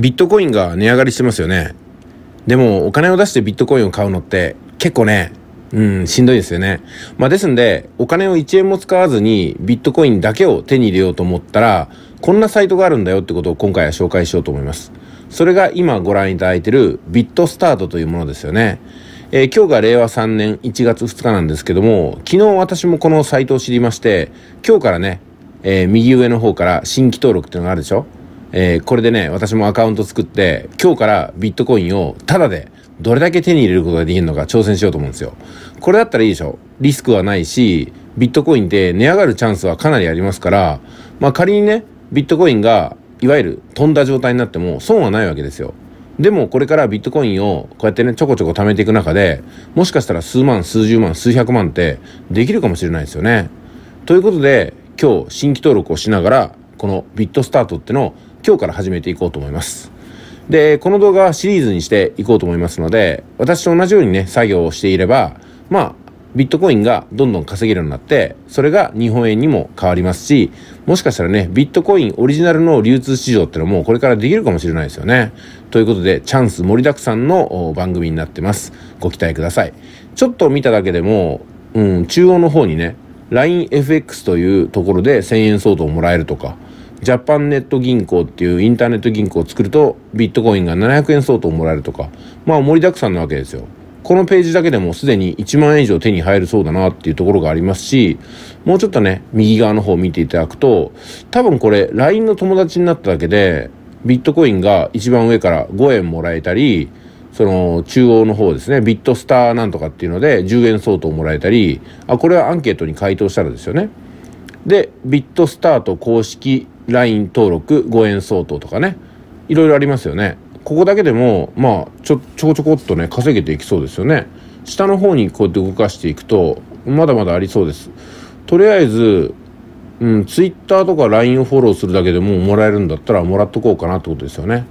ビットコインが値上がりしてますよね。でも、お金を出してビットコインを買うのって、結構ね、うん、しんどいですよね。まあ、ですんで、お金を1円も使わずに、ビットコインだけを手に入れようと思ったら、こんなサイトがあるんだよってことを今回は紹介しようと思います。それが今ご覧いただいているビットスタートというものですよね。えー、今日が令和3年1月2日なんですけども、昨日私もこのサイトを知りまして、今日からね、えー、右上の方から新規登録っていうのがあるでしょえー、これでね、私もアカウント作って、今日からビットコインをタダでどれだけ手に入れることができるのか挑戦しようと思うんですよ。これだったらいいでしょ。リスクはないし、ビットコインって値上がるチャンスはかなりありますから、まあ仮にね、ビットコインがいわゆる飛んだ状態になっても損はないわけですよ。でもこれからビットコインをこうやってね、ちょこちょこ貯めていく中で、もしかしたら数万、数十万、数百万ってできるかもしれないですよね。ということで、今日新規登録をしながら、このビットスタートってのを今日から始めていこうと思います。で、この動画はシリーズにしていこうと思いますので、私と同じようにね、作業をしていれば、まあ、ビットコインがどんどん稼げるようになって、それが日本円にも変わりますし、もしかしたらね、ビットコインオリジナルの流通市場ってのもこれからできるかもしれないですよね。ということで、チャンス盛りだくさんの番組になってます。ご期待ください。ちょっと見ただけでも、うん、中央の方にね、LINEFX というところで1000円相当もらえるとか、ジャパンネット銀行っていうインターネット銀行を作ると、ビットコインが700円相当もらえるとか、まあ盛りだくさんなわけですよ。このページだけでもすでに1万円以上手に入るそうだなっていうところがありますし、もうちょっとね、右側の方を見ていただくと、多分これ LINE の友達になっただけで、ビットコインが一番上から5円もらえたり、その中央の方ですね、ビットスターなんとかっていうので10円相当もらえたり、あ、これはアンケートに回答したらですよね。で、ビットスターと公式 LINE 登録5円相当とかねいろいろありますよねここだけでもまあちょちょこちょこっとね稼げていきそうですよね下の方にこうやって動かしていくとまだまだありそうですとりあえずうん、ツイッターとか LINE をフォローするだけでもうもらえるんだったらもらっとこうかなってことですよね。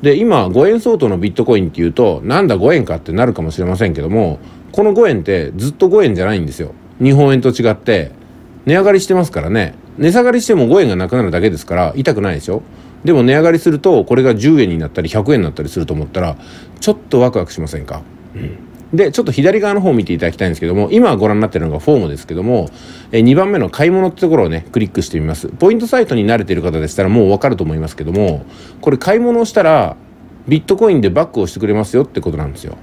で、今、5円相当のビットコインっていうと、なんだ5円かってなるかもしれませんけども、この5円ってずっと5円じゃないんですよ。日本円と違って、値上がりしてますからね。値下がりしても5円がなくなるだけですから痛くないでしょでも値上がりするとこれが10円になったり100円になったりすると思ったらちょっとワクワクしませんか、うん、でちょっと左側の方を見ていただきたいんですけども今ご覧になってるのがフォームですけどもえ2番目の買い物ってところをねクリックしてみますポイントサイトに慣れてる方でしたらもうわかると思いますけどもこれ買い物をしたらビットコインでバックをしてくれますよってことなんですよ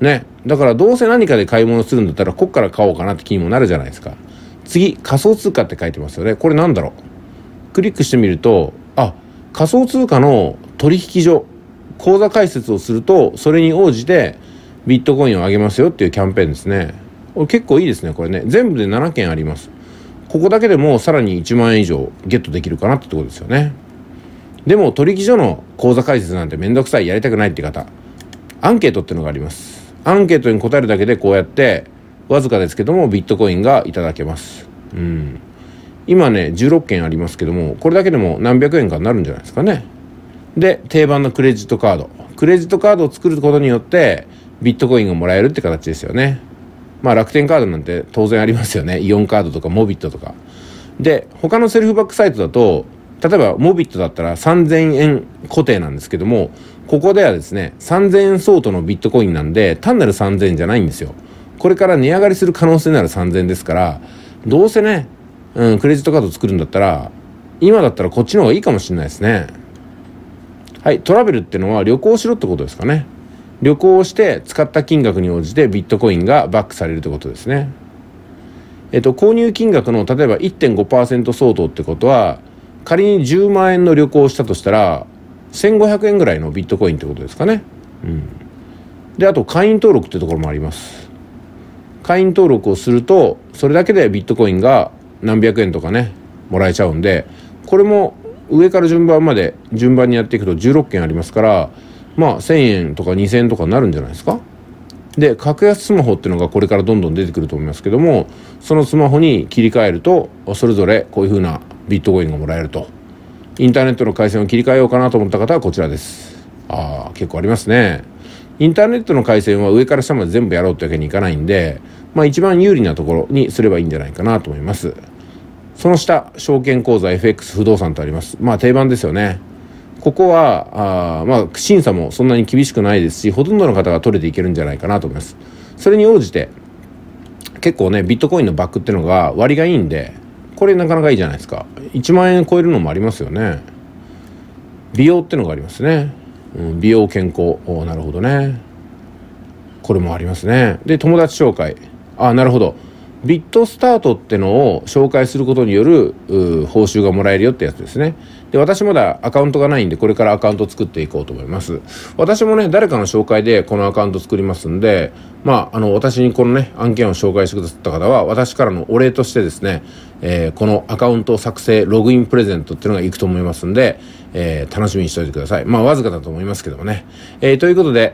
ねだからどうせ何かで買い物するんだったらこっから買おうかなって気にもなるじゃないですか次、仮想通貨って書いてますよね。これなんだろうクリックしてみると、あ、仮想通貨の取引所、口座開設をすると、それに応じてビットコインを上げますよっていうキャンペーンですね。これ結構いいですね、これね。全部で7件あります。ここだけでもさらに1万円以上ゲットできるかなってとこですよね。でも取引所の口座開設なんてめんどくさいやりたくないって方、アンケートっていうのがあります。アンケートに答えるだけでこうやってわずかですけどもビットコインがいただけます。うん、今ね16件ありますけどもこれだけでも何百円かになるんじゃないですかね。で定番のクレジットカードクレジットカードを作ることによってビットコインがもらえるって形ですよね。まあ楽天カードなんて当然ありますよね。イオンカードとかモビットとか。で、他のセルフバックサイトだと、例えばモビットだったら3000円固定なんですけども、ここではですね、3000円相当のビットコインなんで、単なる3000円じゃないんですよ。これから値上がりする可能性のある3000ですから、どうせね、うん、クレジットカード作るんだったら、今だったらこっちの方がいいかもしれないですね。はい、トラベルってのは旅行しろってことですかね。旅行をして使った金額に応じてビットコインがバックされるってことですね。えっと、購入金額の例えば1.5%相当ってことは、仮に10万円の旅行をしたとしたら、1500円ぐらいのビットコインってことですかね。うん。で、あと会員登録ってところもあります。会員登録をするとそれだけでビットコインが何百円とかねもらえちゃうんでこれも上から順番まで順番にやっていくと16件ありますからまあ1,000円とか2,000円とかになるんじゃないですかで格安スマホっていうのがこれからどんどん出てくると思いますけどもそのスマホに切り替えるとそれぞれこういうふうなビットコインがもらえるとインターネットの回線を切り替えようかなと思った方はこちらですああ結構ありますねインターネットの回線は上から下まで全部やろうというわけにいかないんで、まあ一番有利なところにすればいいんじゃないかなと思います。その下、証券口座 FX 不動産とあります。まあ定番ですよね。ここは、あまあ審査もそんなに厳しくないですし、ほとんどの方が取れていけるんじゃないかなと思います。それに応じて、結構ね、ビットコインのバックっていうのが割がいいんで、これなかなかいいじゃないですか。1万円超えるのもありますよね。美容ってのがありますね。うん、美容健康なるほどねこれもありますねで友達紹介あなるほどビットスタートってのを紹介することによる報酬がもらえるよってやつですね。で、私まだアカウントがないんで、これからアカウント作っていこうと思います。私もね、誰かの紹介でこのアカウント作りますんで、まあ、あの、私にこのね、案件を紹介してくださった方は、私からのお礼としてですね、えー、このアカウント作成ログインプレゼントっていうのがいくと思いますんで、えー、楽しみにしておいてください。まあ、わずかだと思いますけどもね。えー、ということで、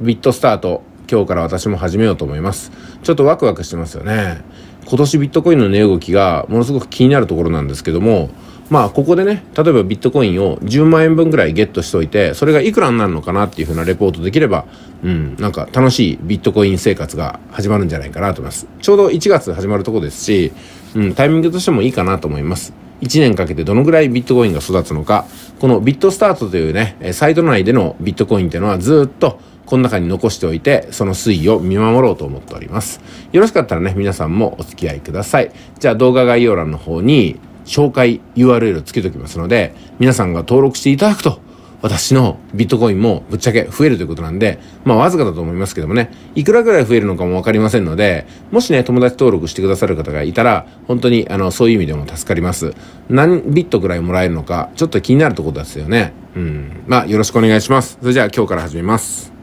ビットスタート、今日から私も始めようと思います。ちょっとワクワクしてますよね。今年ビットコインの値動きがものすごく気になるところなんですけども、まあここでね、例えばビットコインを10万円分ぐらいゲットしといて、それがいくらになるのかなっていうふうなレポートできれば、うん、なんか楽しいビットコイン生活が始まるんじゃないかなと思います。ちょうど1月始まるとこですし、うん、タイミングとしてもいいかなと思います。1年かけてどのぐらいビットコインが育つのか、このビットスタートというね、サイト内でのビットコインっていうのはずっとこの中に残しておいて、その推移を見守ろうと思っております。よろしかったらね、皆さんもお付き合いください。じゃあ動画概要欄の方に紹介 URL をつけておきますので、皆さんが登録していただくと私のビットコインもぶっちゃけ増えるということなんで、まあわずかだと思いますけどもね、いくらぐらい増えるのかもわかりませんので、もしね、友達登録してくださる方がいたら、本当にあの、そういう意味でも助かります。何ビットぐらいもらえるのか、ちょっと気になるところですよね。うん。まあよろしくお願いします。それじゃあ今日から始めます。